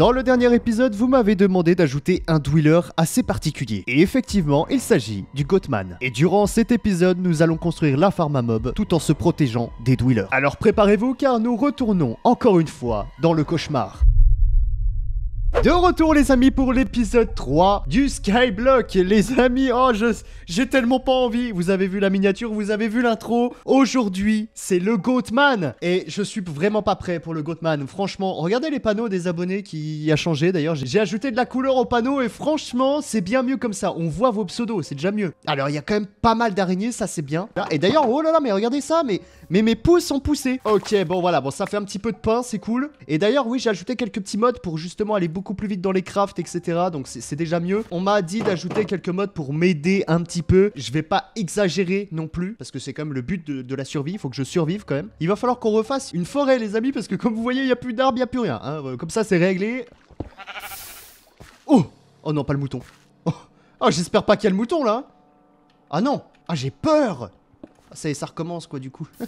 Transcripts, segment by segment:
Dans le dernier épisode, vous m'avez demandé d'ajouter un Dweller assez particulier. Et effectivement, il s'agit du Gotman. Et durant cet épisode, nous allons construire la Pharma mob tout en se protégeant des Dwellers. Alors préparez-vous car nous retournons encore une fois dans le cauchemar. De retour les amis pour l'épisode 3 du Skyblock Les amis, oh j'ai tellement pas envie Vous avez vu la miniature, vous avez vu l'intro Aujourd'hui, c'est le Goatman Et je suis vraiment pas prêt pour le Goatman Franchement, regardez les panneaux des abonnés qui a changé D'ailleurs, j'ai ajouté de la couleur au panneau Et franchement, c'est bien mieux comme ça On voit vos pseudos, c'est déjà mieux Alors, il y a quand même pas mal d'araignées, ça c'est bien ah, Et d'ailleurs, oh là là, mais regardez ça mais, mais mes pouces sont poussés Ok, bon voilà, bon ça fait un petit peu de pain, c'est cool Et d'ailleurs, oui, j'ai ajouté quelques petits modes pour justement aller bouger plus vite dans les crafts, etc. Donc c'est déjà mieux. On m'a dit d'ajouter quelques modes pour m'aider un petit peu. Je vais pas exagérer non plus, parce que c'est quand même le but de, la survie. faut que je survive quand même. Il va falloir qu'on refasse une forêt, les amis, parce que comme vous voyez, il n'y a plus d'arbres, il n'y a plus rien. Hein. Euh, comme ça, c'est réglé. Oh Oh non, pas le mouton. Oh, oh j'espère pas qu'il y a le mouton là. Ah non Ah j'ai peur ça, ça recommence quoi du coup.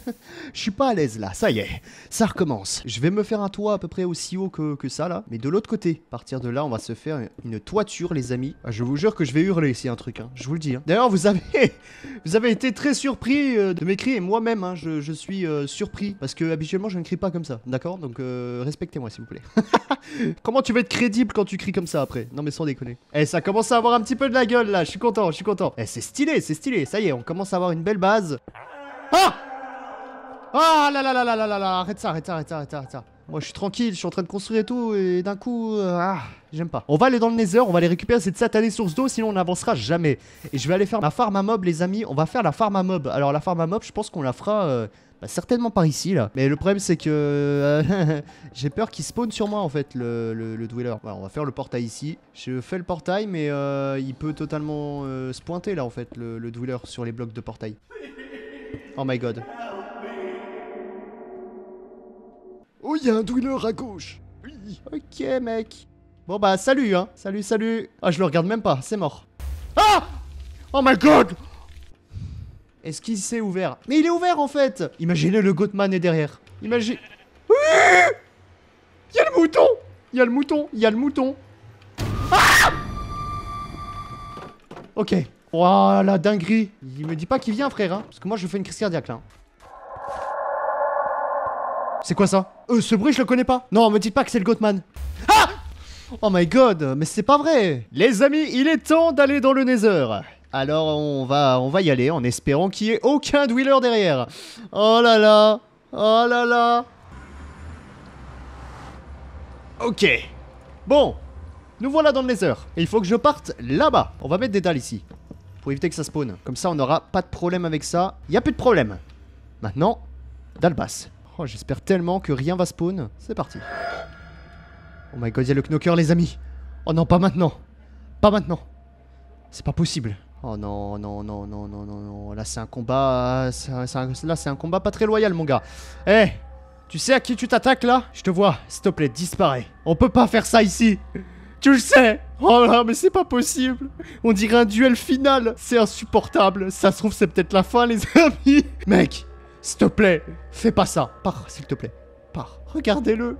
Je suis pas à l'aise là, ça y est, ça recommence. Je vais me faire un toit à peu près aussi haut que, ça là, mais de l'autre côté. À partir de là, on va se faire une toiture les amis. Ah, je vous jure que je vais hurler si un truc, hein. je vous le dis. Hein. D'ailleurs, vous avez, vous avez été très surpris euh, de m'écrire. et moi-même, hein, je, suis euh, surpris parce que habituellement je ne crie pas comme ça, d'accord Donc euh, respectez-moi s'il vous plaît. Comment tu vas être crédible quand tu cries comme ça après Non mais sans déconner. Eh, ça commence à avoir un petit peu de la gueule là, je suis content, je suis content. Eh, c'est stylé, c'est stylé, ça y est, on commence à avoir une belle base. Ah Ah là là là là là là là Arrête ça, arrête ça, arrête ça, arrête ça, Moi je suis tranquille, je suis en train de construire et tout, et d'un coup... Euh, ah, j'aime pas. On va aller dans le Nether, on va aller récupérer cette satanée source d'eau, sinon on n'avancera jamais. Et je vais aller faire ma farm à mob, les amis. On va faire la farm à mob. Alors la farm à mob, je pense qu'on la fera... Euh, bah, certainement par ici là. Mais le problème c'est que euh, j'ai peur qu'il spawn sur moi en fait le, le, dweller. on va faire le portail ici. Je fais le portail mais il peut totalement se pointer là en fait le, le dweller sur les blocs de portail. Oh my god. Oh, y'a un douilleur à gauche. Oui. Ok, mec. Bon, bah, salut, hein. Salut, salut. Ah, je le regarde même pas. C'est mort. Ah Oh my god Est-ce qu'il s'est ouvert Mais il est ouvert, en fait Imaginez, le Goatman est derrière. Imagine... Il y a le mouton Il y a le mouton Il y a le mouton Ah Ok. Oh la dinguerie Il me dit pas qu'il vient frère hein, parce que moi je fais une crise cardiaque là. C'est quoi ça Euh ce bruit je le connais pas Non me dites pas que c'est le Gotman Ah Oh my god, mais c'est pas vrai Les amis, il est temps d'aller dans le Nether alors on va, on va y aller en espérant qu'il y ait aucun dwiller derrière. Oh là là Oh là là Ok. Bon. Nous voilà dans le Nether. Et il faut que je parte là-bas. On va mettre des dalles ici pour éviter que ça spawn. Comme ça, on n'aura pas de problème avec ça. Il y a plus de problème. Maintenant, Dalbas. Oh, j'espère tellement que rien va spawn. C'est parti. Oh my god, il y a le knocker, les amis. Oh non, pas maintenant. Pas maintenant. C'est pas possible. Oh non, non, non, non, non, non, non. Là, c'est un combat. là, c'est un combat pas très loyal, mon gars. Eh Tu sais à qui tu t'attaques là Je te vois. S'il te plaît, disparais. On peut pas faire ça ici. Tu le sais Oh là, mais c'est pas possible On dirait un duel final C'est insupportable Ça se trouve, c'est peut-être la fin, les amis Mec, s'il te plaît, fais pas ça Pars, s'il te plaît. Pars. Regardez-le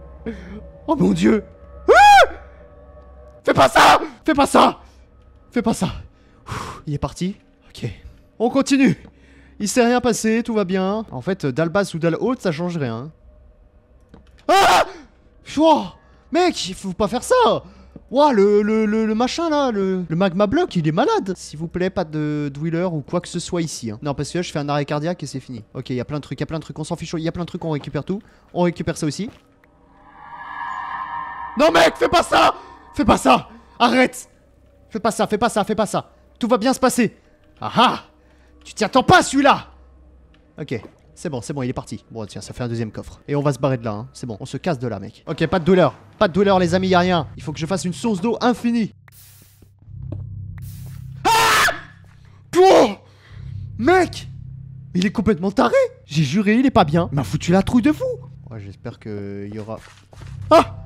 Oh mon dieu ah Fais pas ça Fais pas ça Fais pas ça Il est parti Ok. On continue Il s'est rien passé, tout va bien. En fait, basse ou haute, ça change rien. Ah Mec, il faut pas faire ça Ouah, le, le, le, machin là, le, magma bloc, il est malade S'il vous plaît, pas de dweller ou quoi que ce soit ici. Hein. Non, parce que je fais un arrêt cardiaque et c'est fini. Ok, il y a plein de trucs, il y a plein de trucs, on s'en fiche, il y a plein de trucs, on récupère tout. On récupère ça aussi. Non mec, fais pas ça Fais pas ça Arrête Fais pas ça, fais pas ça, fais pas ça. Tout va bien se passer. Ah ah Tu t'y attends pas celui-là Ok, c'est bon, c'est bon, il est parti. Bon, tiens, ça fait un deuxième coffre. Et on va se barrer de là, hein. c'est bon. On se casse de là, mec. Ok, pas de douleur. Pas de douleur, les amis, y'a rien. Il faut que je fasse une source d'eau infinie. Ah Pouh Mec Il est complètement taré J'ai juré, il est pas bien. Il m'a foutu la trouille de fou Ouais, j'espère qu'il y aura... Ah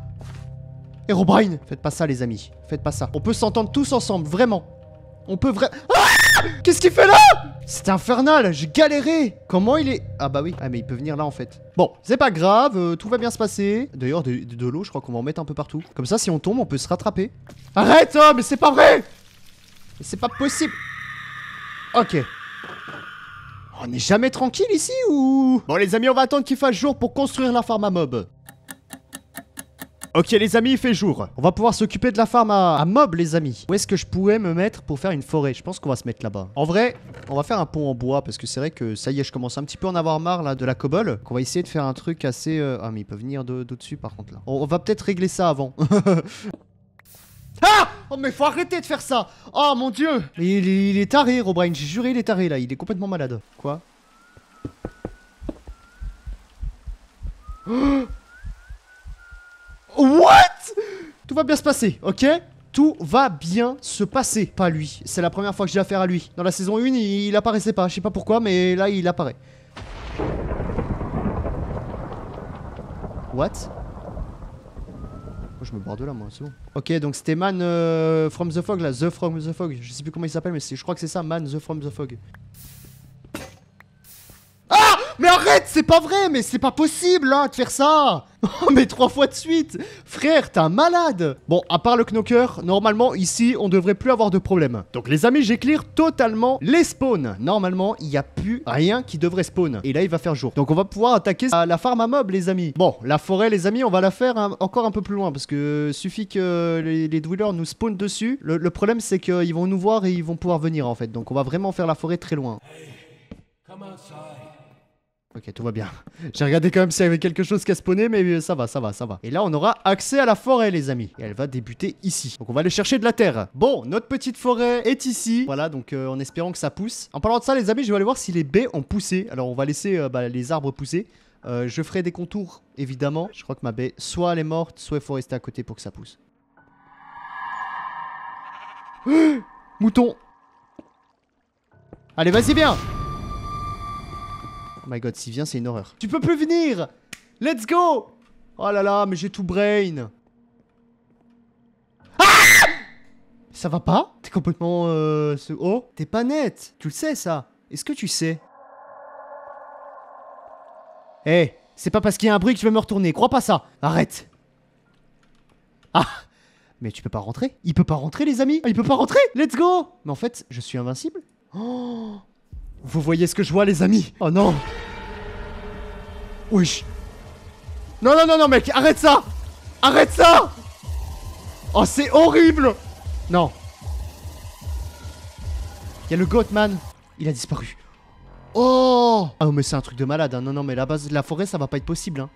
Herobrine Faites pas ça, les amis. Faites pas ça. On peut s'entendre tous ensemble, vraiment. On peut vrai- ah Qu'est-ce qu'il fait là C'est infernal, j'ai galéré Comment il est... Ah bah oui, ah, mais il peut venir là en fait. Bon, c'est pas grave, euh, tout va bien se passer. D'ailleurs, de, l'eau, je crois qu'on va en mettre un peu partout. Comme ça, si on tombe, on peut se rattraper. Arrête, oh, mais c'est pas vrai Mais c'est pas possible Ok. On n'est jamais tranquille ici ou Bon les amis, on va attendre qu'il fasse jour pour construire la pharma mob. Ok les amis, il fait jour. On va pouvoir s'occuper de la farm à, à mob les amis. Où est-ce que je pourrais me mettre pour faire une forêt Je pense qu'on va se mettre là-bas. En vrai, on va faire un pont en bois parce que c'est vrai que ça y est, je commence un petit peu à en avoir marre là de la cobble. On va essayer de faire un truc assez... Euh, ah mais il peut venir d'au-dessus par contre là. On, va peut-être régler ça avant. ah Oh mais faut arrêter de faire ça Oh mon dieu il, est taré Robrain, j'ai juré il est taré là, il est complètement malade. Quoi oh What Tout va bien se passer, ok tout va bien se passer. Pas lui. C'est la première fois que j'ai affaire à lui. Dans la saison 1, il, apparaissait pas. Je sais pas pourquoi, mais là, il apparaît. What je me barre de là, moi, c'est bon. Ok, donc c'était Man euh, From The Fog, là. The From The Fog. Je sais plus comment il s'appelle, mais je crois que c'est ça, Man The From The Fog. Mais arrête, c'est pas vrai, mais c'est pas possible là hein, de faire ça oh, mais trois fois de suite Frère, t'es un malade Bon, à part le knocker, normalement, ici, on devrait plus avoir de problème. Donc, les amis, j'éclaire totalement les spawns. Normalement, il n'y a plus rien qui devrait spawn. Et là, il va faire jour. Donc, on va pouvoir attaquer la farm à mobs, les amis. Bon, la forêt, les amis, on va la faire encore un peu plus loin. Parce que suffit que les, dwellers nous spawnent dessus. Le, problème, c'est qu'ils vont nous voir et ils vont pouvoir venir, en fait. Donc, on va vraiment faire la forêt très loin. Hey, Ok, tout va bien. J'ai regardé quand même s'il y avait quelque chose qui a spawné, mais euh, ça va, ça va, ça va. Et là, on aura accès à la forêt, les amis. Et elle va débuter ici. Donc, on va aller chercher de la terre. Bon, notre petite forêt est ici. Voilà, donc euh, en espérant que ça pousse. En parlant de ça, les amis, je vais aller voir si les baies ont poussé. Alors, on va laisser euh, bah, les arbres pousser. je ferai des contours, évidemment. Je crois que ma baie, soit elle est morte, soit il faut rester à côté pour que ça pousse. Mouton Allez, vas-y, bien Oh my god, s'il vient, c'est une horreur. Tu peux plus venir Let's go Oh là là, mais j'ai tout brain ah Ça va pas T'es complètement... Euh, oh T'es pas net Tu le sais, ça Est-ce que tu sais Eh C'est pas parce qu'il y a un bruit que je vais me retourner, crois pas ça Arrête Ah mais tu peux pas rentrer Il peut pas rentrer les amis Il peut pas rentrer Let's go Mais en fait, je suis invincible Oh vous voyez ce que je vois, les amis Oh non Wesh Non, non, non, non, mec Arrête ça Arrête ça Oh, c'est horrible Non Il y a le Goatman Il a disparu Oh Ah, oh, mais c'est un truc de malade, hein. Non, non, mais la base de la forêt, ça va pas être possible, hein.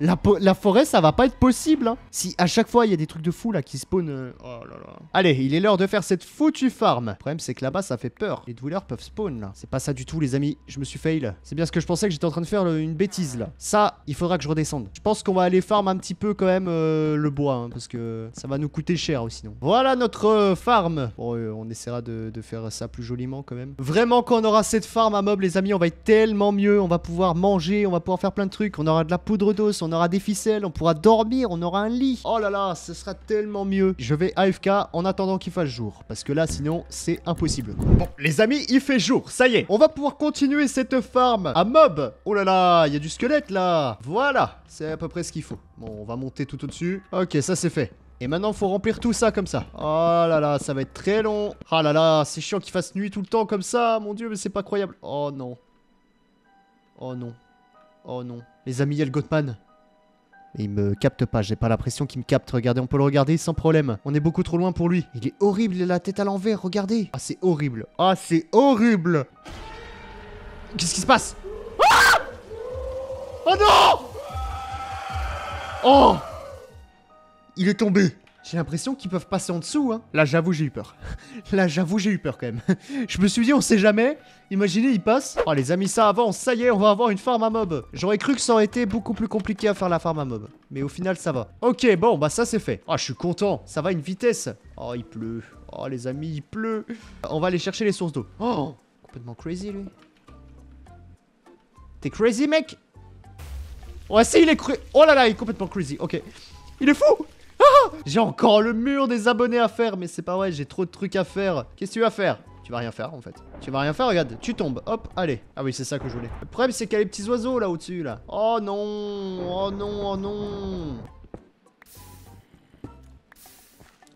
La, forêt, ça va pas être possible. Hein. Si à chaque fois il y a des trucs de fous là qui spawn. Euh, oh là là. Allez, il est l'heure de faire cette foutue farm. Le problème, c'est que là-bas, ça fait peur. Les douleurs peuvent spawn là. C'est pas ça du tout, les amis. Je me suis fail. C'est bien ce que je pensais que j'étais en train de faire une bêtise là. Ça, il faudra que je redescende. Je pense qu'on va aller farm un petit peu quand même euh, le bois. Hein, parce que ça va nous coûter cher sinon. Voilà notre euh, farm. on essaiera de, faire ça plus joliment quand même. Vraiment, quand on aura cette farm à mobs les amis, on va être tellement mieux. On va pouvoir manger, on va pouvoir faire plein de trucs. On aura de la poudre d'os on aura des ficelles, on pourra dormir, on aura un lit. Oh là là, ce sera tellement mieux. Je vais AFK en attendant qu'il fasse jour, parce que là, sinon, c'est impossible. Bon, les amis, il fait jour, ça y est. On va pouvoir continuer cette farm à mob. Oh là là, il y a du squelette là. Voilà, c'est à peu près ce qu'il faut. Bon, on va monter tout au-dessus. Ok, ça c'est fait. Et maintenant, faut remplir tout ça comme ça. Oh là là, ça va être très long. Ah oh là là, c'est chiant qu'il fasse nuit tout le temps comme ça. Mon dieu, mais c'est pas croyable. Oh non. Oh non. Oh non. Les amis, il y a le gottman. Il me capte pas, j'ai pas l'impression qu'il me capte. Regardez, on peut le regarder sans problème. On est beaucoup trop loin pour lui. Il est horrible, il a la tête à l'envers, regardez. Ah, c'est horrible. Ah, c'est horrible. Qu'est-ce qui se passe ah! Oh non Oh Il est tombé j'ai l'impression qu'ils peuvent passer en dessous. Hein. Là, j'avoue, j'ai eu peur. Là, j'avoue, j'ai eu peur quand même. Je me suis dit, on sait jamais. Imaginez, ils passent. Oh, les amis, ça avance. Ça y est, on va avoir une farm à mob. J'aurais cru que ça aurait été beaucoup plus compliqué à faire la farm à mob. Mais au final, ça va. Ok, bon, bah ça, c'est fait. Ah, je suis content. Ça va à une vitesse. Oh, il pleut. Oh, les amis, il pleut. On va aller chercher les sources d'eau. Oh, complètement crazy, lui. T'es crazy, mec Ouais, si, il est cru. Oh là là, il est complètement crazy. Ok. Il est fou j'ai encore le mur des abonnés à faire, mais c'est pas vrai, j'ai trop de trucs à faire. Qu'est-ce que tu vas faire tu vas rien faire en fait. Tu vas rien faire, regarde, tu tombes, hop, allez. Ah oui, c'est ça que je voulais. Le problème, c'est qu'il y a les petits oiseaux là au-dessus là. Oh non, oh non, oh non.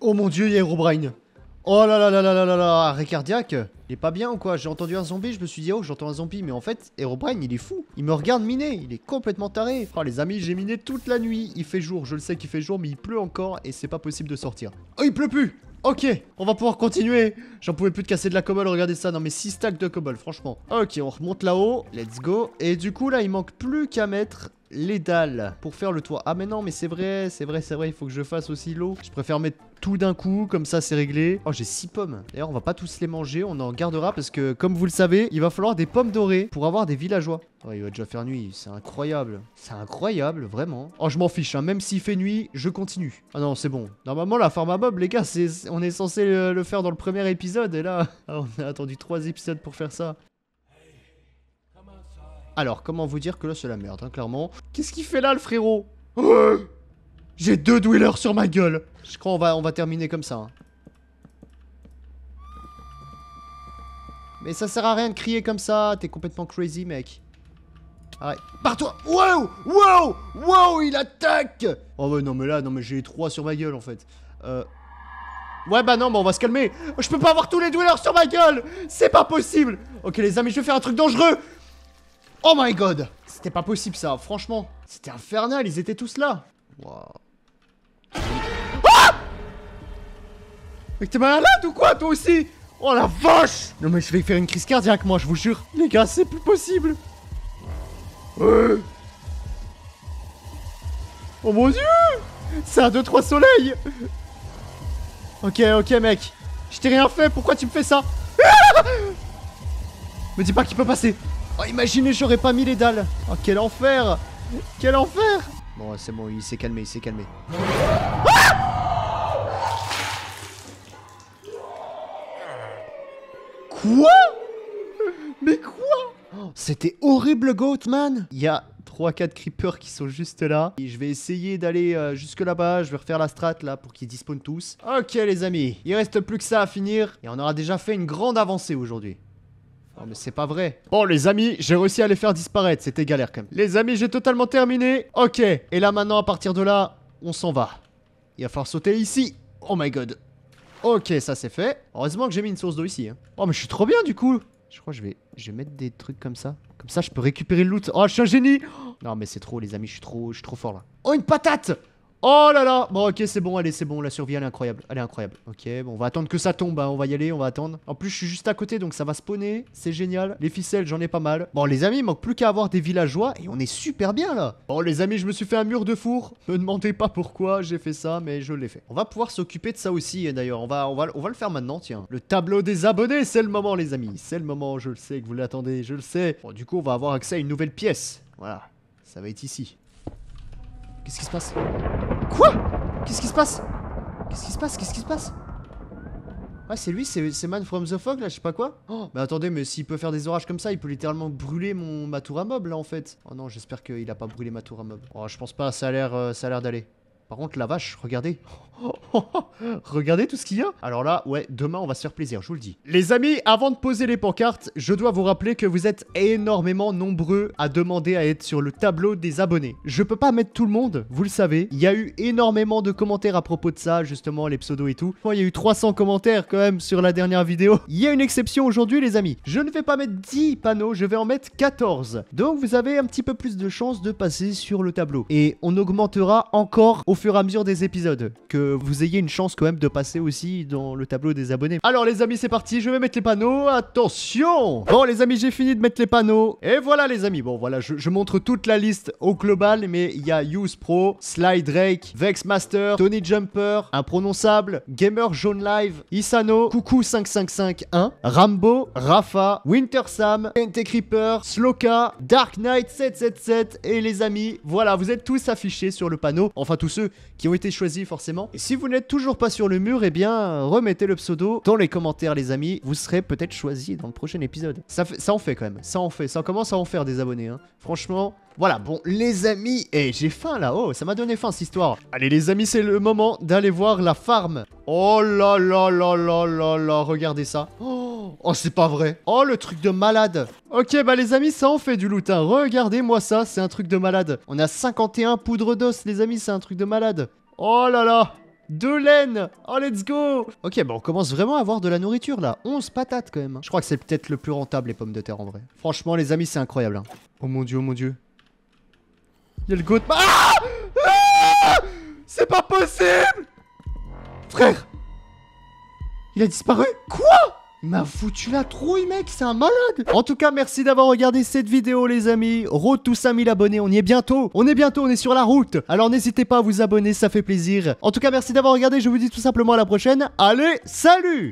Oh mon dieu, il y a Oh là là là là là là là Arrêt cardiaque Il est pas bien ou quoi J'ai entendu un zombie, je me suis dit oh j'entends un zombie, mais en fait Herobrine il est fou Il me regarde miner, il est complètement taré Oh les amis, j'ai miné toute la nuit, il fait jour, je le sais qu'il fait jour, mais il pleut encore et c'est pas possible de sortir. Oh il pleut plus Ok, on va pouvoir continuer J'en pouvais plus de casser de la cobble, regardez ça, non mais 6 stacks de cobble, franchement. Ok, on remonte là-haut, let's go. Et du coup là, il manque plus qu'à mettre les dalles pour faire le toit. Ah mais non, mais c'est vrai, c'est vrai, c'est vrai, il faut que je fasse aussi l'eau. Je préfère mettre tout d'un coup, comme ça c'est réglé. Oh, j'ai 6 pommes. D'ailleurs, on va pas tous les manger, on en gardera parce que, comme vous le savez, il va falloir des pommes dorées pour avoir des villageois. Oh, il va déjà faire nuit, c'est incroyable. C'est incroyable, vraiment. Oh, je m'en fiche, hein. même s'il fait nuit, je continue. Ah non, c'est bon. Normalement, la farm à Bob, les gars, on est censé le, faire dans le premier épisode et là, on a attendu 3 épisodes pour faire ça. Alors, comment vous dire que là, c'est la merde, hein, clairement. Qu'est-ce qu'il fait là, le frérot J'ai deux dwellers sur ma gueule Je crois qu'on va, on va terminer comme ça. Hein. Mais ça sert à rien de crier comme ça, t'es complètement crazy, mec. Arrête. pars Wow Wow Wow, il attaque Oh ouais, non mais là, non mais j'ai trois sur ma gueule, en fait. Euh. Ouais bah non, mais on va se calmer Je peux pas avoir tous les dwellers sur ma gueule C'est pas possible Ok les amis, je vais faire un truc dangereux Oh my god C'était pas possible ça, franchement. C'était infernal, ils étaient tous là. Waouh. Ah t'es malade ou quoi toi aussi Oh la vache Non mais je vais faire une crise cardiaque moi, je vous jure. Les gars, c'est plus possible. Oh mon dieu C'est un 2 trois soleils Ok, ok mec. Je t'ai rien fait, pourquoi tu me fais ça ah Me dis pas qu'il peut passer Oh, imaginez, j'aurais pas mis les dalles. Oh, quel enfer Quel enfer Bon, c'est bon, il s'est calmé, il s'est calmé. Ah quoi Mais quoi C'était horrible, Goatman Il y a 3-4 creepers qui sont juste là. Et je vais essayer d'aller euh, jusque là-bas. Je vais refaire la strat là pour qu'ils disposent tous. Ok les amis, il reste plus que ça à finir. Et on aura déjà fait une grande avancée aujourd'hui. Non mais c'est pas vrai. Bon les amis, j'ai réussi à les faire disparaître, c'était galère quand même. Les amis, j'ai totalement terminé. Ok, et là maintenant à partir de là, on s'en va. Il va falloir sauter ici. Oh my god. Ok, ça c'est fait. Heureusement que j'ai mis une source d'eau ici. Hein. Oh mais je suis trop bien du coup. Je crois que je vais, je vais mettre des trucs comme ça. Comme ça, je peux récupérer le loot. Oh, je suis un génie. Oh. Non mais c'est trop les amis, je suis trop, je suis trop fort là. Oh une patate Oh là là Bon ok c'est bon, allez c'est bon, la survie elle est incroyable, elle est incroyable. Ok, bon on va attendre que ça tombe, hein, on va y aller, on va attendre. En plus je suis juste à côté donc ça va spawner, c'est génial. Les ficelles j'en ai pas mal. Bon les amis, il manque plus qu'à avoir des villageois et on est super bien là. Bon les amis, je me suis fait un mur de four. Me demandez pas pourquoi j'ai fait ça, mais je l'ai fait. On va pouvoir s'occuper de ça aussi d'ailleurs, on va, on, va, on va le faire maintenant tiens. Le tableau des abonnés, c'est le moment les amis, c'est le moment, je le sais que vous l'attendez, je le sais. Bon du coup on va avoir accès à une nouvelle pièce, voilà. Ça va être ici. Qu'est-ce qui se passe Quoi Qu'est-ce qui se passe Qu'est-ce qui se passe Qu'est-ce qui se passe Ouais, c'est lui, c'est Man from the Fog, là, je sais pas quoi. Oh, mais bah attendez, mais s'il peut faire des orages comme ça, il peut littéralement brûler mon, ma tour à meuble, là, en fait. Oh non, j'espère qu'il a pas brûlé ma tour à mob. Oh, je pense pas, ça a l'air euh, l'air d'aller. Par contre, la vache, regardez. regardez tout ce qu'il y a. Alors là, ouais, demain, on va se faire plaisir, je vous le dis. Les amis, avant de poser les pancartes, je dois vous rappeler que vous êtes énormément nombreux à demander à être sur le tableau des abonnés. Je peux pas mettre tout le monde, vous le savez. Il y a eu énormément de commentaires à propos de ça, justement, les pseudos et tout. Moi, il y a eu 300 commentaires quand même sur la dernière vidéo. Il y a une exception aujourd'hui, les amis. Je ne vais pas mettre 10 panneaux, je vais en mettre 14. Donc, vous avez un petit peu plus de chances de passer sur le tableau. Et on augmentera encore au fur et à mesure des épisodes. Que vous ayez une chance quand même de passer aussi dans le tableau des abonnés. Alors les amis, c'est parti, je vais mettre les panneaux. Attention Bon les amis, j'ai fini de mettre les panneaux. Et voilà les amis, bon voilà, je, montre toute la liste au global, mais il y a Use Pro, Slide Drake, Vex Master, Tony Jumper, Imprononçable, Gamer Jaune Live, Isano, Coucou 5551, Rambo, Rafa, Winter Sam, NT Creeper, Sloka, Dark Knight 777 et les amis, voilà, vous êtes tous affichés sur le panneau. Enfin tous ceux qui ont été choisis forcément. Et si vous n'êtes toujours pas sur le mur, eh bien remettez le pseudo dans les commentaires les amis, vous serez peut-être choisi dans le prochain épisode. Ça, fait, ça en fait quand même, ça en fait, ça commence à en faire des abonnés. Hein. Franchement, voilà, bon, les amis, et eh, j'ai faim là, oh, ça m'a donné faim cette histoire. Allez, les amis, c'est le moment d'aller voir la farm. Oh là là là là là là, regardez ça. Oh Oh, oh, c'est pas vrai. Oh, le truc de malade. Ok, bah les amis, ça en fait du hein Regardez-moi ça, c'est un truc de malade. On a 51 poudres d'os, les amis, c'est un truc de malade. Oh là là de laine Oh, let's go Ok, bah on commence vraiment à avoir de la nourriture, là. 11 patates, quand même. Hein. Je crois que c'est peut-être le plus rentable, les pommes de terre, en vrai. Franchement, les amis, c'est incroyable. Hein. Oh mon dieu, oh mon dieu. Il a le goat... Ah, ah C'est pas possible Frère Il a disparu Quoi m'a foutu la trouille mec, c'est un malade En tout cas, merci d'avoir regardé cette vidéo les amis. Road tous 5000 abonnés, on y est bientôt. On est bientôt, on est sur la route. Alors n'hésitez pas à vous abonner, ça fait plaisir. En tout cas, merci d'avoir regardé, je vous dis tout simplement à la prochaine. Allez, salut